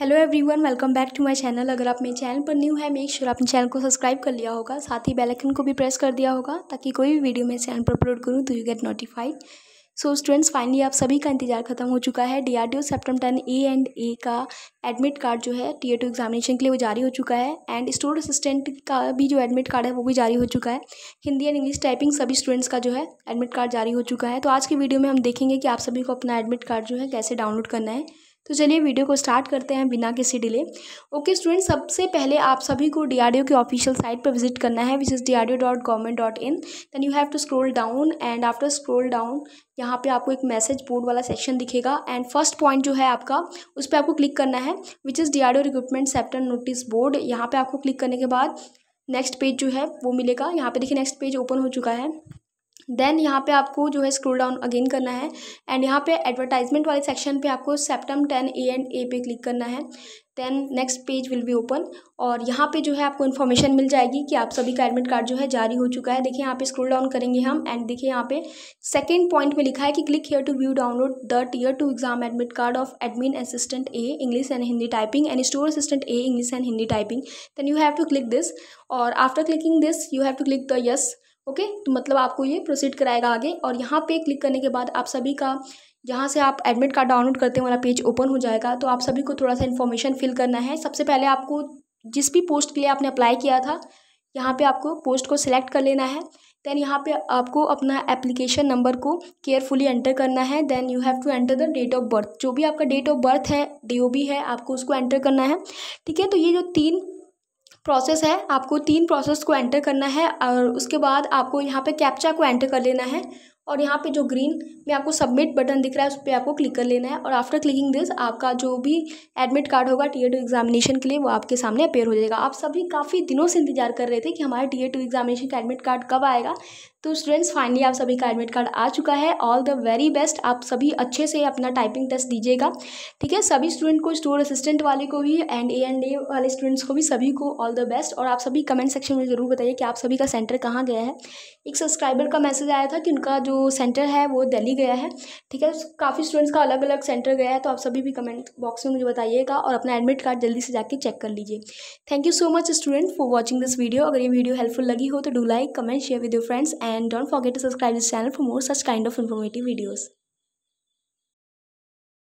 hello everyone welcome back to my channel अगर आप मेरे चैनल पर न्यू है मेक श्योर आपने चैनल को सब्सक्राइब कर लिया होगा साथ ही बेल आइकन को भी प्रेस कर दिया होगा ताकि कोई भी वीडियो मैं चैनल पर अपलोड करूं तो you get notified so students finally आप सभी का इंतजार खत्म हो चुका है D R D O CEPTAM ten A and A का एडमिट कार्ड जो है टी ए टू एग्जामिनेशन के लिए वो जारी हो चुका है एंड स्टोर असिस्टेंट का भी जो एडमिट कार्ड है वो भी जारी हो चुका है हिंदी एंड इंग्लिश टाइपिंग सभी स्टूडेंट्स का जो है एडमिट कार्ड जारी हो चुका है तो आज की वीडियो में हम देखेंगे कि आप सभी को अपना एडमिट कार्ड जो है कैसे डाउनलोड करना है तो चलिए वीडियो को स्टार्ट करते हैं बिना किसी डिले ओके स्टूडेंट सबसे पहले आप सभी को डीआरडीओ के ऑफिशियल साइट पर विजिट करना है which is D R D O dot government dot in then you have to scroll down and after scroll down यहाँ पे आपको एक मैसेज बोर्ड वाला सेक्शन दिखेगा एंड फर्स्ट पॉइंट जो है आपका उस पर आपको क्लिक करना है which is D R D O recruitment CEPTAM notice board यहाँ पर आपको क्लिक करने के बाद नेक्स्ट पेज जो है वो मिलेगा यहाँ पे देखिए नेक्स्ट पेज ओपन हो चुका है देन यहाँ पे आपको जो है स्क्रोल डाउन अगेन करना है एंड यहाँ पे एडवर्टाइजमेंट वाले सेक्शन पे आपको CEPTAM ten A and A पे क्लिक करना है then next page will be open और यहाँ पे जो है आपको इन्फॉर्मेशन मिल जाएगी कि आप सभी का एडमिट कार्ड जो है जारी हो चुका है देखिए यहाँ पे स्क्रोल डाउन करेंगे हम एंड देखिए यहाँ पे सेकेंड पॉइंट में लिखा है कि click here to view download the tier two exam admit card of admin assistant A English and Hindi typing and store assistant A English and Hindi typing then you have to click this और after clicking this you have to click the yes okay तो मतलब आपको ये proceed कराएगा आगे और यहाँ पे क्लिक करने के बाद आप सभी का जहाँ से आप एडमिट कार्ड डाउनलोड करते हैं वाला पेज ओपन हो जाएगा तो आप सभी को थोड़ा सा इन्फॉर्मेशन फिल करना है सबसे पहले आपको जिस भी पोस्ट के लिए आपने अप्लाई किया था यहाँ पे आपको पोस्ट को सिलेक्ट कर लेना है देन यहाँ पे आपको अपना एप्लीकेशन नंबर को केयरफुली एंटर करना है then you have to enter the date of birth जो भी आपका डेट ऑफ बर्थ है डी है आपको उसको एंटर करना है ठीक है तो ये जो तीन प्रोसेस है आपको तीन प्रोसेस को एंटर करना है और उसके बाद आपको यहाँ पे कैप्चा को एंटर कर लेना है और यहाँ पे जो ग्रीन में आपको सबमिट बटन दिख रहा है उस पर आपको क्लिक कर लेना है और आफ्टर क्लिकिंग दिस आपका जो भी एडमिट कार्ड होगा टी ए टू एग्जामिनेशन के लिए वो आपके सामने अपेयर हो जाएगा आप सभी काफ़ी दिनों से इंतजार कर रहे थे कि हमारे टी ए टू एग्जामिनेशन का एडमिट कार्ड कब आएगा तो स्टूडेंट्स फाइनली आप सभी का एडमिट कार्ड आ चुका है ऑल द वेरी बेस्ट आप सभी अच्छे से अपना टाइपिंग टेस्ट दीजिएगा ठीक है सभी स्टूडेंट को स्टोर असिस्टेंट वाले को भी एंड ए एंड ए वाले स्टूडेंट्स को भी सभी को ऑल द बेस्ट और आप सभी कमेंट सेक्शन में ज़रूर बताइए कि आप सभी का सेंटर कहाँ गया है एक सब्सक्राइबर का मैसेज आया था कि उनका जो जो सेंटर है वो दिल्ली गया है ठीक है काफ़ी स्टूडेंट्स का अलग अलग सेंटर गया है तो आप सभी भी कमेंट बॉक्स में मुझे बताइएगा और अपना एडमिट कार्ड जल्दी से जाके चेक कर लीजिए thank you so much student for watching this video अगर ये वीडियो हेल्पफुल लगी हो तो do like comment share with your friends and don't forget to subscribe this channel for more such kind of informative videos